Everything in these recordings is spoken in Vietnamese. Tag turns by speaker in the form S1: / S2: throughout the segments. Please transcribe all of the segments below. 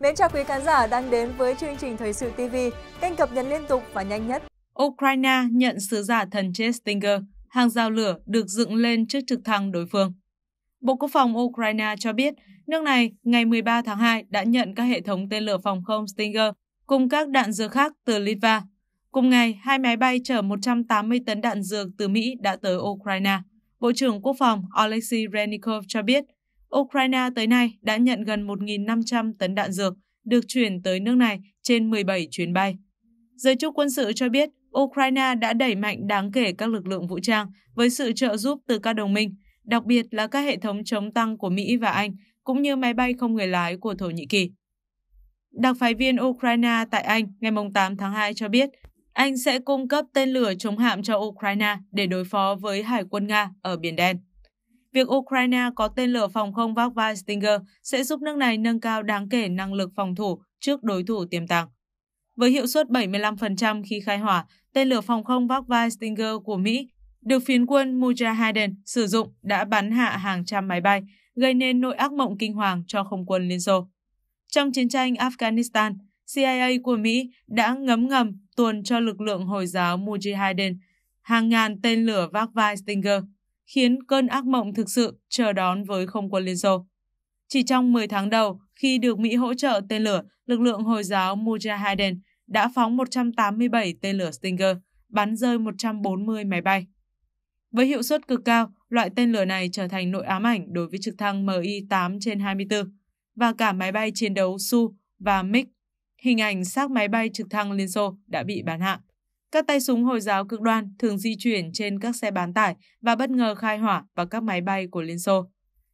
S1: Mến chào quý khán giả đang đến với chương trình Thời sự TV, kênh cập nhật liên tục và nhanh nhất. Ukraine nhận sứ giả thần chết Stinger, hàng rào lửa được dựng lên trước trực thăng đối phương. Bộ Quốc phòng Ukraine cho biết, nước này ngày 13 tháng 2 đã nhận các hệ thống tên lửa phòng không Stinger cùng các đạn dược khác từ Litva. Cùng ngày, hai máy bay chở 180 tấn đạn dược từ Mỹ đã tới Ukraine. Bộ trưởng Quốc phòng Oleksiy Renikov cho biết Ukraine tới nay đã nhận gần 1.500 tấn đạn dược được chuyển tới nước này trên 17 chuyến bay. Giới chức quân sự cho biết Ukraine đã đẩy mạnh đáng kể các lực lượng vũ trang với sự trợ giúp từ các đồng minh, đặc biệt là các hệ thống chống tăng của Mỹ và Anh, cũng như máy bay không người lái của Thổ Nhĩ Kỳ. Đặc phái viên Ukraine tại Anh ngày 8 tháng 2 cho biết Anh sẽ cung cấp tên lửa chống hạm cho Ukraine để đối phó với Hải quân Nga ở Biển Đen việc Ukraine có tên lửa phòng không vác Stinger sẽ giúp nước này nâng cao đáng kể năng lực phòng thủ trước đối thủ tiềm tàng. Với hiệu suất 75% khi khai hỏa, tên lửa phòng không vác Stinger của Mỹ được phiến quân Mujahideen sử dụng đã bắn hạ hàng trăm máy bay, gây nên nỗi ác mộng kinh hoàng cho không quân Liên Xô. Trong chiến tranh Afghanistan, CIA của Mỹ đã ngấm ngầm tuồn cho lực lượng Hồi giáo Mujahideen hàng ngàn tên lửa vác Stinger khiến cơn ác mộng thực sự chờ đón với không quân Liên Xô. Chỉ trong 10 tháng đầu, khi được Mỹ hỗ trợ tên lửa, lực lượng Hồi giáo Mujahideen đã phóng 187 tên lửa Stinger, bắn rơi 140 máy bay. Với hiệu suất cực cao, loại tên lửa này trở thành nội ám ảnh đối với trực thăng Mi-8 trên 24 và cả máy bay chiến đấu Su và MiG. Hình ảnh xác máy bay trực thăng Liên Xô đã bị bán hạ. Các tay súng Hồi giáo cực đoan thường di chuyển trên các xe bán tải và bất ngờ khai hỏa vào các máy bay của Liên Xô.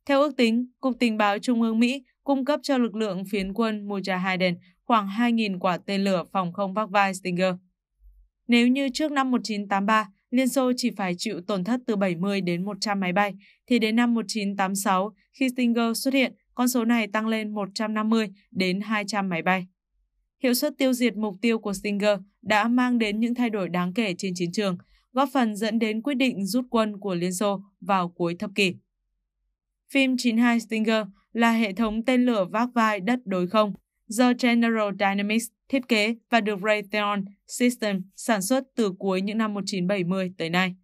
S1: Theo ước tính, Cục Tình báo Trung ương Mỹ cung cấp cho lực lượng phiến quân Mujahideen khoảng 2.000 quả tên lửa phòng không vác vai Stinger. Nếu như trước năm 1983, Liên Xô chỉ phải chịu tổn thất từ 70 đến 100 máy bay, thì đến năm 1986, khi Stinger xuất hiện, con số này tăng lên 150 đến 200 máy bay hiệu suất tiêu diệt mục tiêu của Stinger đã mang đến những thay đổi đáng kể trên chiến trường, góp phần dẫn đến quyết định rút quân của Liên Xô vào cuối thập kỷ. Phim 92 Stinger là hệ thống tên lửa vác vai đất đối không do General Dynamics thiết kế và được Raytheon System sản xuất từ cuối những năm 1970 tới nay.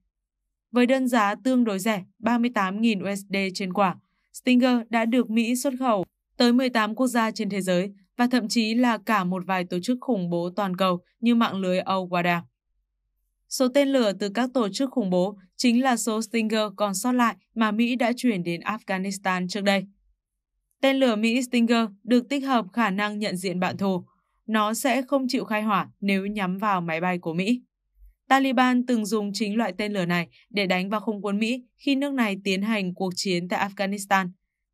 S1: Với đơn giá tương đối rẻ 38.000 USD trên quả, Stinger đã được Mỹ xuất khẩu tới 18 quốc gia trên thế giới và thậm chí là cả một vài tổ chức khủng bố toàn cầu như mạng lưới Al Qaeda. Số tên lửa từ các tổ chức khủng bố chính là số Stinger còn sót lại mà Mỹ đã chuyển đến Afghanistan trước đây. Tên lửa Mỹ Stinger được tích hợp khả năng nhận diện bạn thù. Nó sẽ không chịu khai hỏa nếu nhắm vào máy bay của Mỹ. Taliban từng dùng chính loại tên lửa này để đánh vào không quân Mỹ khi nước này tiến hành cuộc chiến tại Afghanistan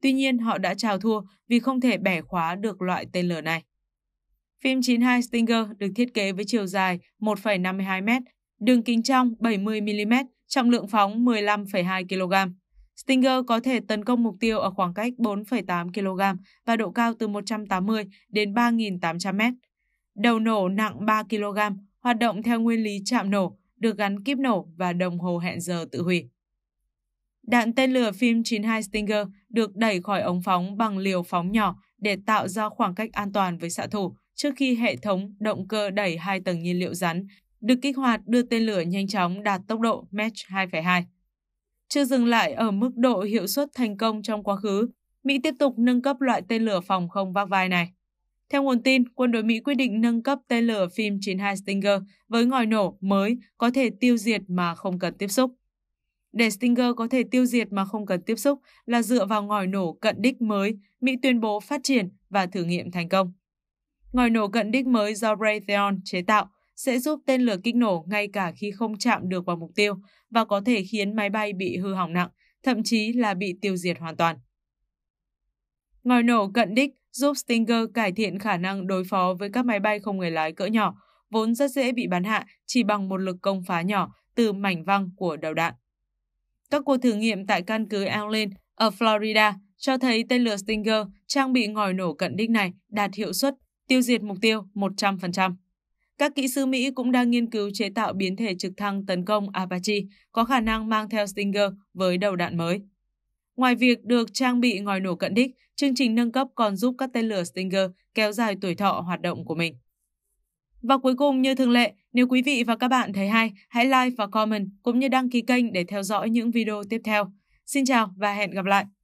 S1: Tuy nhiên họ đã trào thua vì không thể bẻ khóa được loại tên lửa này. Phim 92 Stinger được thiết kế với chiều dài 1,52m, đường kính trong 70mm, trọng lượng phóng 15,2 kg. Stinger có thể tấn công mục tiêu ở khoảng cách 4,8 kg và độ cao từ 180 đến 3.800 m. Đầu nổ nặng 3 kg, hoạt động theo nguyên lý chạm nổ, được gắn kíp nổ và đồng hồ hẹn giờ tự hủy. Đạn tên lửa phim 92 Stinger được đẩy khỏi ống phóng bằng liều phóng nhỏ để tạo ra khoảng cách an toàn với xạ thủ trước khi hệ thống động cơ đẩy hai tầng nhiên liệu rắn được kích hoạt đưa tên lửa nhanh chóng đạt tốc độ Mach 2,2. Chưa dừng lại ở mức độ hiệu suất thành công trong quá khứ, Mỹ tiếp tục nâng cấp loại tên lửa phòng không vác vai này. Theo nguồn tin, quân đội Mỹ quyết định nâng cấp tên lửa phim 92 Stinger với ngòi nổ mới có thể tiêu diệt mà không cần tiếp xúc. Để Stinger có thể tiêu diệt mà không cần tiếp xúc là dựa vào ngòi nổ cận đích mới Mỹ tuyên bố phát triển và thử nghiệm thành công. Ngòi nổ cận đích mới do Raytheon chế tạo sẽ giúp tên lửa kích nổ ngay cả khi không chạm được vào mục tiêu và có thể khiến máy bay bị hư hỏng nặng, thậm chí là bị tiêu diệt hoàn toàn. Ngòi nổ cận đích giúp Stinger cải thiện khả năng đối phó với các máy bay không người lái cỡ nhỏ, vốn rất dễ bị bắn hạ chỉ bằng một lực công phá nhỏ từ mảnh văng của đầu đạn. Các cuộc thử nghiệm tại căn cứ Allen ở Florida cho thấy tên lửa Stinger trang bị ngòi nổ cận đích này đạt hiệu suất tiêu diệt mục tiêu 100%. Các kỹ sư Mỹ cũng đang nghiên cứu chế tạo biến thể trực thăng tấn công Apache có khả năng mang theo Stinger với đầu đạn mới. Ngoài việc được trang bị ngòi nổ cận đích, chương trình nâng cấp còn giúp các tên lửa Stinger kéo dài tuổi thọ hoạt động của mình. Và cuối cùng như thường lệ, nếu quý vị và các bạn thấy hay, hãy like và comment cũng như đăng ký kênh để theo dõi những video tiếp theo. Xin chào và hẹn gặp lại!